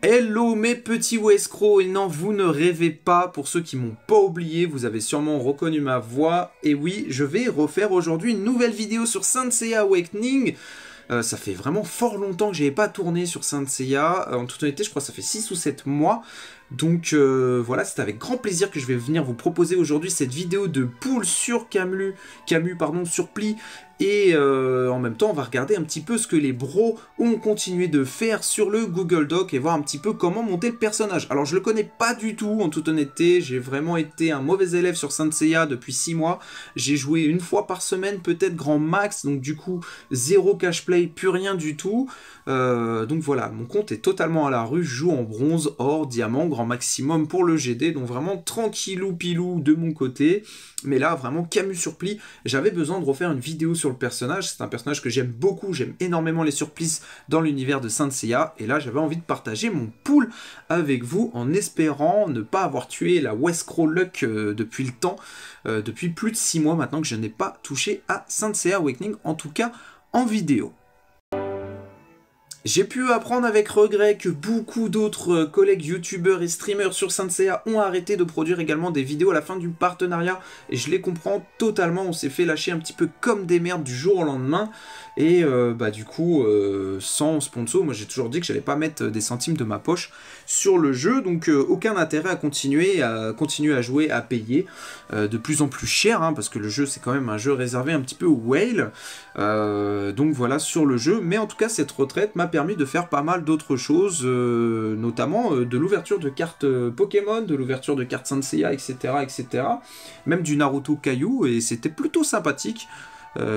Hello mes petits escrocs et non vous ne rêvez pas, pour ceux qui m'ont pas oublié, vous avez sûrement reconnu ma voix, et oui je vais refaire aujourd'hui une nouvelle vidéo sur Saint Awakening, euh, ça fait vraiment fort longtemps que j'avais pas tourné sur Saint Seiya, euh, en toute honnêteté je crois ça fait 6 ou 7 mois, donc euh, voilà, c'est avec grand plaisir que je vais venir vous proposer aujourd'hui cette vidéo de poule sur Camus, Camus pardon, sur Pli. Et euh, en même temps, on va regarder un petit peu ce que les bros ont continué de faire sur le Google Doc et voir un petit peu comment monter le personnage. Alors je le connais pas du tout, en toute honnêteté, j'ai vraiment été un mauvais élève sur Saint Seiya depuis 6 mois. J'ai joué une fois par semaine, peut-être grand max, donc du coup, zéro cash play, plus rien du tout. Euh, donc voilà, mon compte est totalement à la rue, je joue en bronze, or, diamant, grand maximum pour le GD, donc vraiment tranquillou pilou de mon côté. Mais là, vraiment Camus surplis, j'avais besoin de refaire une vidéo sur le personnage, c'est un personnage que j'aime beaucoup, j'aime énormément les surprises dans l'univers de Saint Seiya, et là j'avais envie de partager mon pool avec vous en espérant ne pas avoir tué la Crow Luck euh, depuis le temps, euh, depuis plus de 6 mois maintenant que je n'ai pas touché à Saint Seiya Awakening, en tout cas en vidéo. J'ai pu apprendre avec regret que beaucoup d'autres euh, collègues youtubeurs et streamers sur saint ont arrêté de produire également des vidéos à la fin du partenariat, et je les comprends totalement, on s'est fait lâcher un petit peu comme des merdes du jour au lendemain, et euh, bah du coup, euh, sans sponsor, moi j'ai toujours dit que j'allais pas mettre des centimes de ma poche sur le jeu, donc aucun intérêt à continuer, à continuer à jouer, à payer de plus en plus cher, hein, parce que le jeu c'est quand même un jeu réservé un petit peu au whale, donc voilà sur le jeu, mais en tout cas cette retraite m'a permis de faire pas mal d'autres choses, euh, notamment euh, de l'ouverture de cartes euh, Pokémon, de l'ouverture de cartes Senseiya, etc., etc. Même du Naruto Caillou, et c'était plutôt sympathique.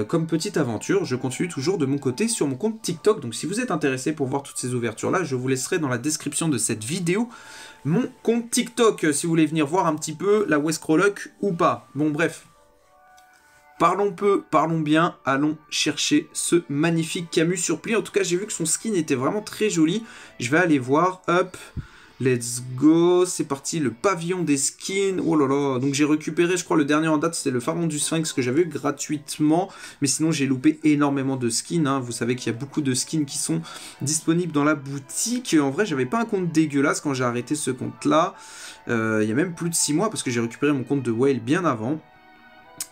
comme petite aventure, je continue toujours de mon côté sur mon compte TikTok, donc si vous êtes intéressé pour voir toutes ces ouvertures-là, je vous laisserai dans la description de cette vidéo mon compte TikTok, si vous voulez venir voir un petit peu la West ou pas. Bon bref, Parlons peu, parlons bien, allons chercher ce magnifique Camus sur En tout cas, j'ai vu que son skin était vraiment très joli. Je vais aller voir. Hop, let's go. C'est parti, le pavillon des skins. Oh là là. Donc j'ai récupéré, je crois, le dernier en date, c'était le pharaon du sphinx que j'avais eu gratuitement. Mais sinon, j'ai loupé énormément de skins. Hein. Vous savez qu'il y a beaucoup de skins qui sont disponibles dans la boutique. En vrai, j'avais pas un compte dégueulasse quand j'ai arrêté ce compte-là. Euh, il y a même plus de 6 mois parce que j'ai récupéré mon compte de Whale bien avant.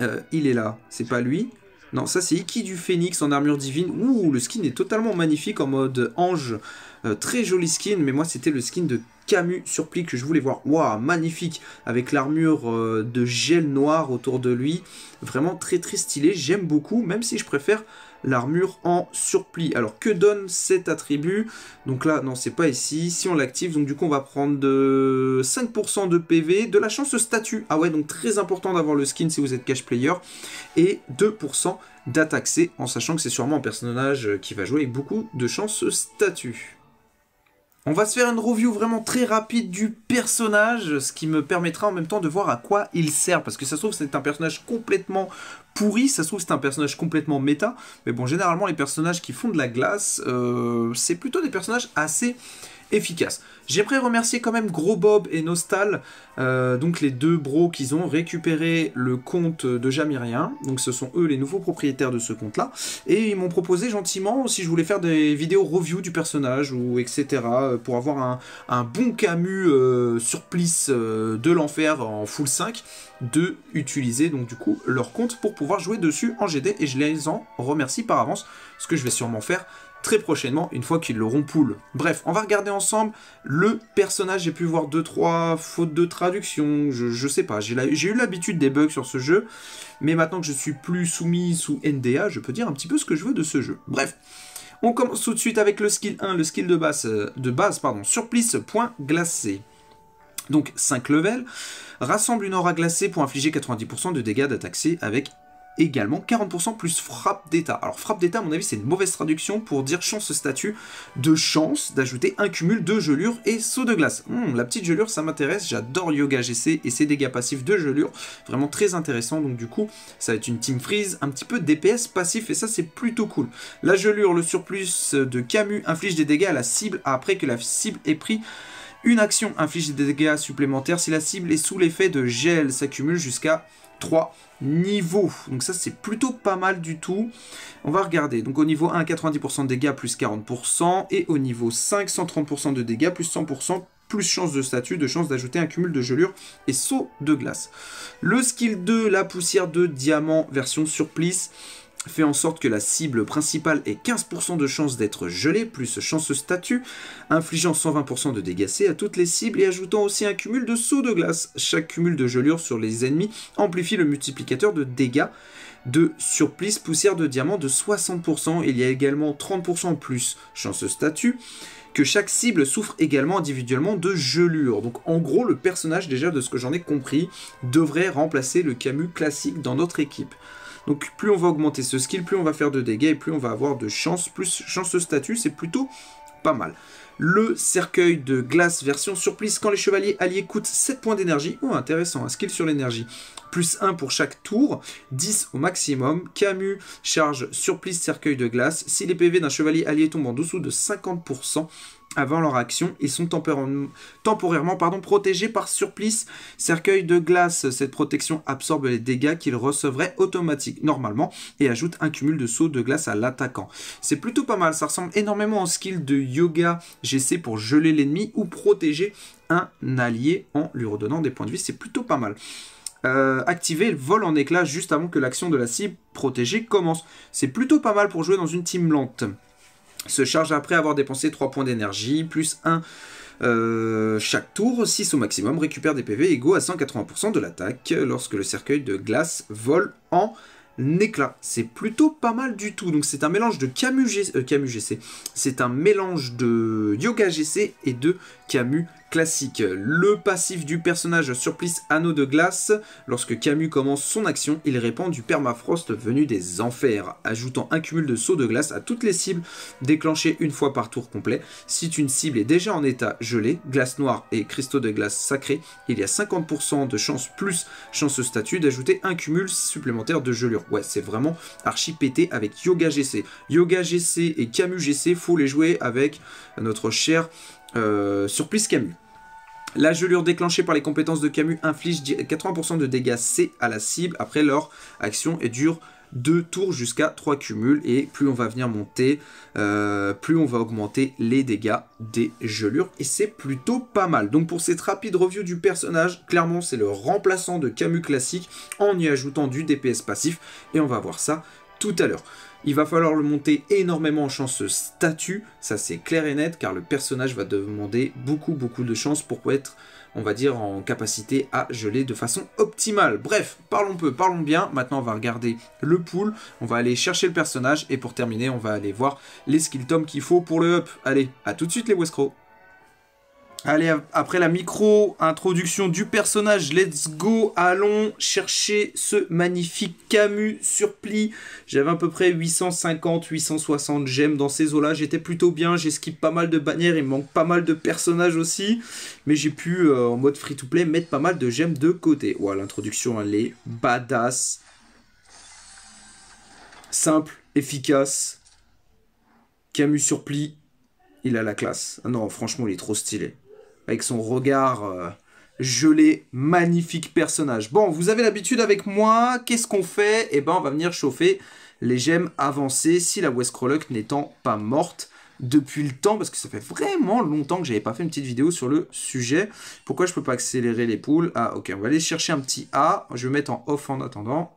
Euh, il est là, c'est pas lui. Non, ça c'est Iki du Phénix en armure divine. Ouh, le skin est totalement magnifique en mode ange. Euh, très joli skin, mais moi c'était le skin de Camus sur pli que je voulais voir. Waouh, magnifique Avec l'armure euh, de gel noir autour de lui. Vraiment très très stylé, j'aime beaucoup, même si je préfère l'armure en surplis. Alors que donne cet attribut Donc là, non, c'est pas ici. Si on l'active, donc du coup, on va prendre de 5% de PV, de la chance statut. Ah ouais, donc très important d'avoir le skin si vous êtes cash player. Et 2% d'attaque C, en sachant que c'est sûrement un personnage qui va jouer avec beaucoup de chance statut. On va se faire une review vraiment très rapide du personnage, ce qui me permettra en même temps de voir à quoi il sert, parce que ça se trouve c'est un personnage complètement pourri, ça se trouve c'est un personnage complètement méta, mais bon, généralement les personnages qui font de la glace, euh, c'est plutôt des personnages assez J'aimerais remercier quand même Gros Bob et Nostal, euh, donc les deux bros qui ont récupéré le compte de Jamirien, donc ce sont eux les nouveaux propriétaires de ce compte-là, et ils m'ont proposé gentiment si je voulais faire des vidéos review du personnage, ou etc., euh, pour avoir un, bon Camus euh, surplice de l'enfer en full 5, de utiliser donc du coup leur compte pour pouvoir jouer dessus en GD, et je les en remercie par avance, ce que je vais sûrement faire très prochainement, une fois qu'ils l'auront poule Bref, on va regarder ensemble le personnage, j'ai pu voir 2-3 fautes de traduction, je, ne sais pas, j'ai eu l'habitude des bugs sur ce jeu, mais maintenant que je suis plus soumis sous NDA, je peux dire un petit peu ce que je veux de ce jeu. Bref, on commence tout de suite avec le skill 1, le skill de base, euh, de base pardon, surplice, point glacé. Donc 5 levels, rassemble une aura glacée pour infliger 90% de dégâts d'attaque avec également 40% plus frappe d'état. Alors frappe d'état, à mon avis, c'est une mauvaise traduction pour dire chance statut de chance d'ajouter un cumul de gelure et saut de glace. Hmm, la petite gelure, ça m'intéresse, j'adore Yoga GC et ses dégâts passifs de gelure, vraiment très intéressant, donc du coup, ça va être une team freeze, un petit peu DPS passif, et ça c'est plutôt cool. La gelure, le surplus de Camus, inflige des dégâts à la cible après que la cible ait pris une action, inflige des dégâts supplémentaires si la cible est sous l'effet de gel, s'accumule jusqu'à 3 niveaux. Donc ça, c'est plutôt pas mal du tout. On va regarder. Donc au niveau 1, 90% de dégâts plus 40%. Et au niveau 5, 130% de dégâts plus 100% plus chance de statut, de chance d'ajouter un cumul de gelure et saut de glace. Le skill 2, la poussière de diamant version surplice fait en sorte que la cible principale ait 15% de chance d'être gelée, plus chance statut, infligeant 120% de dégâts à toutes les cibles et ajoutant aussi un cumul de sauts de glace. Chaque cumul de gelure sur les ennemis amplifie le multiplicateur de dégâts de surplus poussière de diamant de 60%. Il y a également 30% plus chance statut, que chaque cible souffre également individuellement de gelure. Donc en gros, le personnage déjà de ce que j'en ai compris devrait remplacer le Camus classique dans notre équipe. Donc plus on va augmenter ce skill, plus on va faire de dégâts et plus on va avoir de chance. Plus chance de statut, c'est plutôt pas mal. Le cercueil de glace version surprise quand les chevaliers alliés coûtent 7 points d'énergie. Oh intéressant, un skill sur l'énergie. Plus 1 pour chaque tour, 10 au maximum. Camus charge surprise cercueil de glace. Si les PV d'un chevalier allié tombent en dessous de 50%, avant leur action ils sont temporairement pardon, protégés par surplice cercueil de glace. Cette protection absorbe les dégâts qu'ils recevraient automatiquement normalement et ajoute un cumul de sauts de glace à l'attaquant. C'est plutôt pas mal, ça ressemble énormément au skill de yoga GC pour geler l'ennemi ou protéger un allié en lui redonnant des points de vie, c'est plutôt pas mal. Euh, activer le vol en éclat juste avant que l'action de la cible protégée commence. C'est plutôt pas mal pour jouer dans une team lente se charge après avoir dépensé 3 points d'énergie, plus 1 euh, chaque tour, 6 au maximum, récupère des PV égaux à 180% de l'attaque lorsque le cercueil de glace vole en éclat. C'est plutôt pas mal du tout. Donc c'est un mélange de Camus, GC. Euh, c'est un mélange de Yoga GC et de Camus classique. Le passif du personnage surplice anneau de glace. Lorsque Camus commence son action, il répand du permafrost venu des enfers, ajoutant un cumul de sauts de glace à toutes les cibles déclenchées une fois par tour complet. Si une cible est déjà en état gelé, glace noire et cristaux de glace sacrés, il y a 50% de chance plus chance statut d'ajouter un cumul supplémentaire de gelure. Ouais, c'est vraiment archi pété avec Yoga GC. Yoga GC et Camus GC, faut les jouer avec notre cher euh, Camus. La gelure déclenchée par les compétences de Camus inflige 80% de dégâts C à la cible après leur action et dure 2 tours jusqu'à 3 cumuls. Et plus on va venir monter, euh, plus on va augmenter les dégâts des gelures. Et c'est plutôt pas mal. Donc pour cette rapide review du personnage, clairement c'est le remplaçant de Camus classique en y ajoutant du DPS passif. Et on va voir ça tout à l'heure. Il va falloir le monter énormément en chance statut, ça c'est clair et net, car le personnage va demander beaucoup beaucoup de chance pour être, on va dire, en capacité à geler de façon optimale. Bref, parlons peu, parlons bien. Maintenant, on va regarder le pool, on va aller chercher le personnage, et pour terminer, on va aller voir les skill tomes qu'il faut pour le up. Allez, à tout de suite les westcrocs Allez, après la micro-introduction du personnage, let's go, allons chercher ce magnifique Camus surpli. J'avais à peu près 850, 860 gemmes dans ces eaux-là. J'étais plutôt bien, j'ai skippé pas mal de bannières, il manque pas mal de personnages aussi. Mais j'ai pu, euh, en mode free-to-play, mettre pas mal de gemmes de côté. l'introduction, elle est badass. Simple, efficace. Camus surpli, il a la classe. Ah non, franchement, il est trop stylé avec son regard euh, gelé, magnifique personnage. Bon, vous avez l'habitude avec moi, qu'est-ce qu'on fait Eh ben, on va venir chauffer les gemmes avancées, si la Westcrawluck n'étant pas morte depuis le temps, parce que ça fait vraiment longtemps que j'avais pas fait une petite vidéo sur le sujet. Pourquoi je peux pas accélérer les poules Ah, ok, on va aller chercher un petit A, je vais mettre en off en attendant.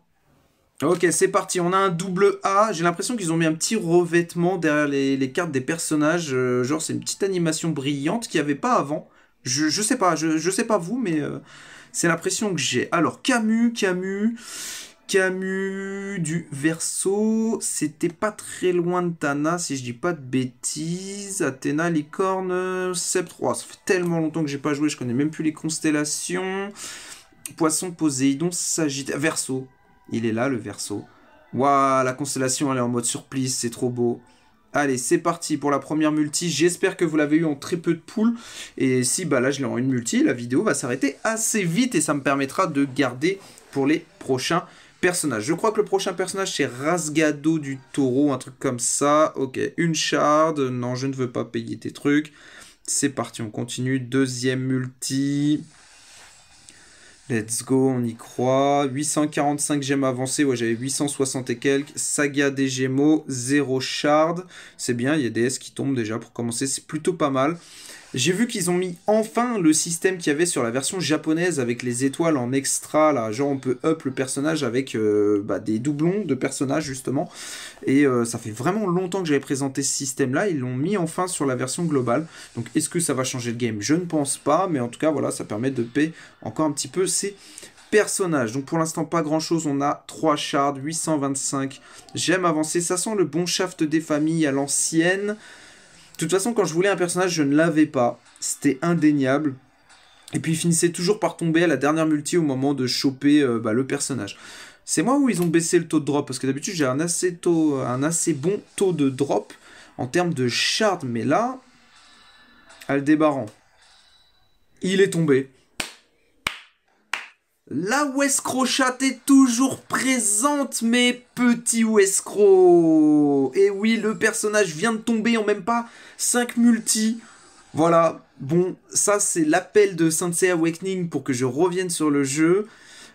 Ok, c'est parti, on a un double A, j'ai l'impression qu'ils ont mis un petit revêtement derrière les, cartes des personnages, euh, genre c'est une petite animation brillante qu'il n'y avait pas avant. Je, sais pas, je, sais pas vous, mais euh, c'est l'impression que j'ai. Alors, Camus, Camus, Camus du Verso, c'était pas très loin de Tana, si je dis pas de bêtises. Athéna, Licorne, Sceptre. Oh, ça fait tellement longtemps que j'ai pas joué, je connais même plus les constellations. Poisson, Poséidon, s'agit. Verso. Il est là, le Verso. Waouh, la constellation, elle est en mode surprise, c'est trop beau. Allez, c'est parti pour la première multi. J'espère que vous l'avez eu en très peu de poules. Et si bah là je l'ai en une multi, la vidéo va s'arrêter assez vite et ça me permettra de garder pour les prochains personnages. Je crois que le prochain personnage c'est Rasgado du taureau, un truc comme ça. Ok, une shard. Non, je ne veux pas payer tes trucs. C'est parti, on continue. Deuxième multi. Let's go, on y croit. 845 gemmes avancées, ouais, j'avais 860 et quelques. Saga des Gémeaux, 0 shard. C'est bien, il y a des S qui tombent déjà pour commencer, c'est plutôt pas mal. J'ai vu qu'ils ont mis enfin le système qu'il y avait sur la version japonaise avec les étoiles en extra, là, genre on peut up le personnage avec euh, bah, des doublons de personnages justement. Et euh, ça fait vraiment longtemps que j'avais présenté ce système-là, ils l'ont mis enfin sur la version globale. Donc est-ce que ça va changer le game Je ne pense pas, mais en tout cas voilà, ça permet de payer encore un petit peu ces personnages. Donc pour l'instant pas grand chose, on a 3 shards, 825, j'aime avancer, ça sent le bon shaft des familles à l'ancienne. De toute façon, quand je voulais un personnage, je ne l'avais pas. C'était indéniable. Et puis, il finissait toujours par tomber à la dernière multi au moment de choper euh, bah, le personnage. C'est moi où ils ont baissé le taux de drop Parce que d'habitude, j'ai un, assez un assez bon taux de drop en termes de shard. Mais là, Aldébaran, il est tombé. La Westcrochat est toujours présente, mes petits Westcro Et oui, le personnage vient de tomber en même pas 5 multi. Voilà, bon, ça c'est l'appel de Sensei Awakening pour que je revienne sur le jeu.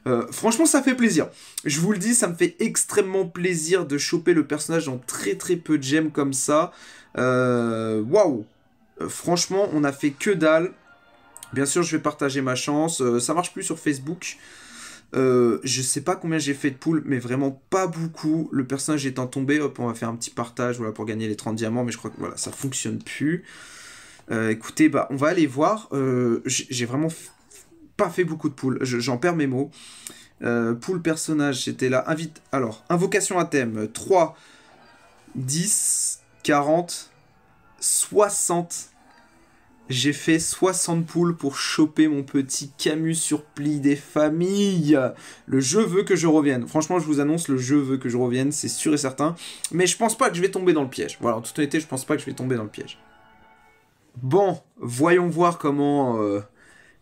Euh, franchement, ça fait plaisir. Je vous le dis, ça me fait extrêmement plaisir de choper le personnage en très très peu de gemmes comme ça. Euh, waouh euh, Franchement, on a fait que dalle. Bien sûr, je vais partager ma chance. Ça euh, ça marche plus sur Facebook. Euh, je sais pas combien j'ai fait de poules, mais vraiment pas beaucoup. Le personnage étant tombé, hop, on va faire un petit partage voilà, pour gagner les 30 diamants, mais je crois que voilà, ça fonctionne plus. Euh, écoutez, bah, on va aller voir. Euh, j'ai vraiment pas fait beaucoup de poules. J'en perds mes mots. poule personnage, c'était là. Invite... Alors, invocation à thème 3, 10, 40, 60 j'ai fait 60 poules pour choper mon petit Camus sur pli des familles. Le jeu veut que je revienne. Franchement, je vous annonce, le jeu veut que je revienne, c'est sûr et certain. Mais je pense pas que je vais tomber dans le piège. Voilà, en toute honnêteté, je pense pas que je vais tomber dans le piège. Bon, voyons voir comment... Euh,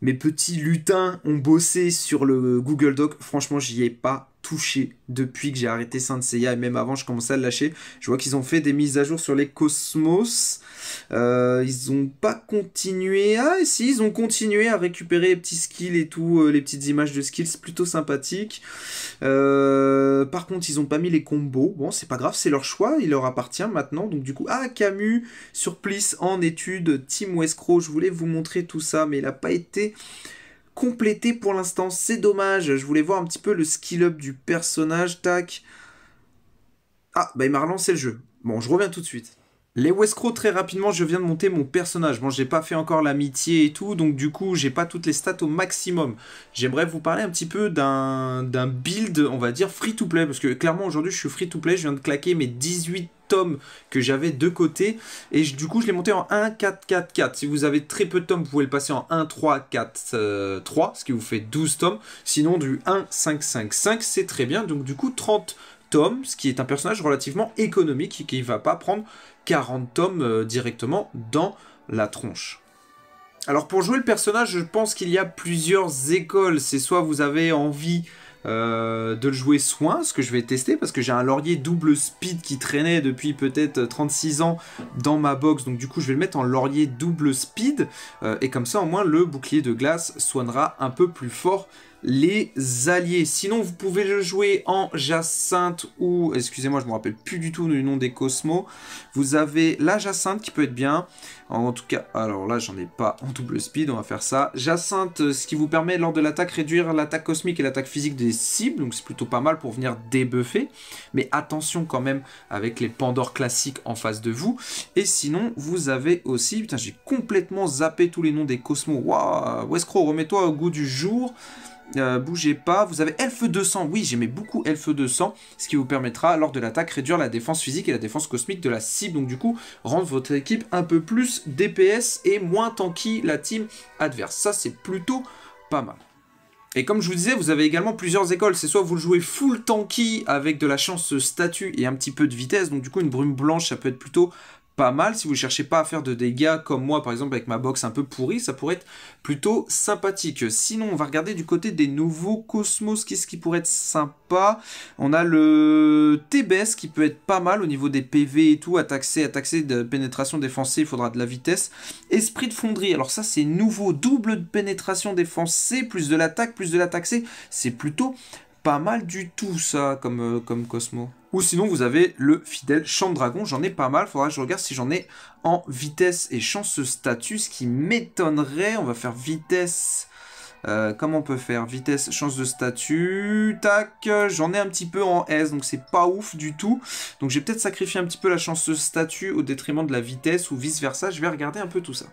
mes petits lutins ont bossé sur le Google Doc, franchement, j'y ai pas touché depuis que j'ai arrêté Saint Seiya et même avant je commençais à le lâcher. Je vois qu'ils ont fait des mises à jour sur les Cosmos. Euh, ils ont pas continué. Ah si ils ont continué à récupérer les petits skills et tout, euh, les petites images de skills plutôt sympathique, euh, par contre ils ont pas mis les combos. Bon c'est pas grave, c'est leur choix, il leur appartient maintenant. Donc du coup ah Camus sur en étude, Team Westcrow, je voulais vous montrer tout ça mais il a pas été compléter pour l'instant. C'est dommage. Je voulais voir un petit peu le skill-up du personnage. Tac. Ah, bah il m'a relancé le jeu. Bon, je reviens tout de suite. Les Westcrow, très rapidement, je viens de monter mon personnage. Bon, j'ai pas fait encore l'amitié et tout, donc du coup, j'ai pas toutes les stats au maximum. J'aimerais vous parler un petit peu d'un build, on va dire, free-to-play, parce que clairement, aujourd'hui, je suis free-to-play, je viens de claquer mes 18 tomes que j'avais de côté, et du coup, je l'ai monté en 1, 4, 4, 4. Si vous avez très peu de tomes, vous pouvez le passer en 1, 3, 4, 3, ce qui vous fait 12 tomes. Sinon, du 1, 5, 5, 5, c'est très bien, donc du coup, 30 tomes, ce qui est un personnage relativement économique, et qui ne va pas prendre 40 tomes euh, directement dans la tronche. Alors pour jouer le personnage, je pense qu'il y a plusieurs écoles. C'est soit vous avez envie euh, de le jouer soin, ce que je vais tester, parce que j'ai un laurier double speed qui traînait depuis peut-être 36 ans dans ma box, donc du coup je vais le mettre en laurier double speed, euh, et comme ça au moins le bouclier de glace soignera un peu plus fort les alliés. Sinon, vous pouvez le jouer en jacinthe ou... Excusez-moi, je me rappelle plus du tout du nom des cosmos. Vous avez la jacinthe qui peut être bien. En tout cas, alors là, j'en ai pas en double speed, on va faire ça. Jacinthe, ce qui vous permet, lors de l'attaque, réduire l'attaque cosmique et l'attaque physique des cibles. Donc c'est plutôt pas mal pour venir débuffer. Mais attention quand même avec les Pandores classiques en face de vous. Et sinon, vous avez aussi... Putain, j'ai complètement zappé tous les noms des cosmos. Waouh Westcrow, remets-toi au goût du jour. Euh, bougez pas, vous avez Elfe 200, oui j'aimais beaucoup Elfe 200, ce qui vous permettra lors de l'attaque réduire la défense physique et la défense cosmique de la cible, donc du coup rendre votre équipe un peu plus DPS et moins tanky la team adverse, ça c'est plutôt pas mal. Et comme je vous disais, vous avez également plusieurs écoles. C'est soit vous le jouez full tanky avec de la chance statut et un petit peu de vitesse. Donc du coup, une brume blanche, ça peut être plutôt pas mal. Si vous cherchez pas à faire de dégâts comme moi par exemple avec ma box un peu pourrie, ça pourrait être plutôt sympathique. Sinon on va regarder du côté des nouveaux Cosmos, qu'est-ce qui pourrait être sympa On a le TBS qui peut être pas mal au niveau des PV et tout, à taxer de pénétration défensée, il faudra de la vitesse. Esprit de fonderie, alors ça c'est nouveau, double de pénétration défensée, plus de l'attaque, plus de l'attaque c'est plutôt pas mal du tout ça comme, euh, comme cosmos ou sinon, vous avez le fidèle champ de dragon. J'en ai pas mal. Faudra que je regarde si j'en ai en vitesse et chance statut. Ce qui m'étonnerait. On va faire vitesse. Euh, comment on peut faire Vitesse, chance de statut. Tac, j'en ai un petit peu en S, donc c'est pas ouf du tout. Donc j'ai peut-être sacrifié un petit peu la chance de statut au détriment de la vitesse ou vice versa. Je vais regarder un peu tout ça.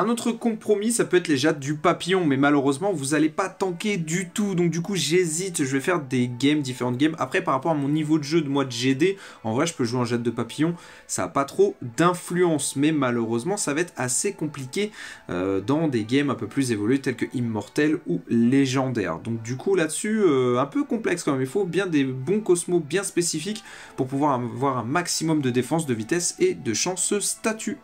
Un autre compromis, ça peut être les jades du papillon, mais malheureusement, vous n'allez pas tanker du tout. Donc du coup, j'hésite, je vais faire des games, différentes games. Après, par rapport à mon niveau de jeu de moi de GD, en vrai, je peux jouer en jade de papillon. Ça n'a pas trop d'influence, mais malheureusement, ça va être assez compliqué euh, dans des games un peu plus évolués, tels que Immortel ou Légendaire. Donc du coup, là-dessus, euh, un peu complexe quand même. Il faut bien des bons cosmos bien spécifiques pour pouvoir avoir un maximum de défense, de vitesse et de chance statut.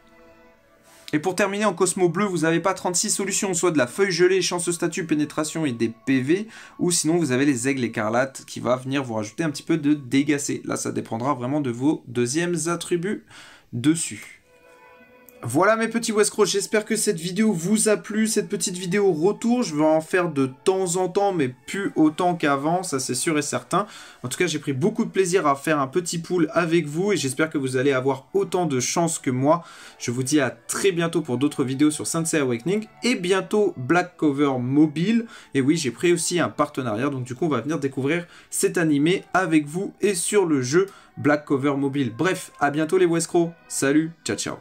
Et pour terminer en Cosmo Bleu, vous n'avez pas 36 solutions, soit de la feuille gelée, chance statut, pénétration et des PV, ou sinon vous avez les aigles écarlates qui va venir vous rajouter un petit peu de dégâts. Là, ça dépendra vraiment de vos deuxièmes attributs dessus. Voilà mes petits Westcrow, j'espère que cette vidéo vous a plu, cette petite vidéo retour, je vais en faire de temps en temps mais plus autant qu'avant, ça c'est sûr et certain. En tout cas j'ai pris beaucoup de plaisir à faire un petit pool avec vous et j'espère que vous allez avoir autant de chance que moi. Je vous dis à très bientôt pour d'autres vidéos sur Sensei Awakening et bientôt Black Cover Mobile. Et oui j'ai pris aussi un partenariat donc du coup on va venir découvrir cet animé avec vous et sur le jeu Black Cover Mobile. Bref, à bientôt les Westcrow, salut, ciao ciao.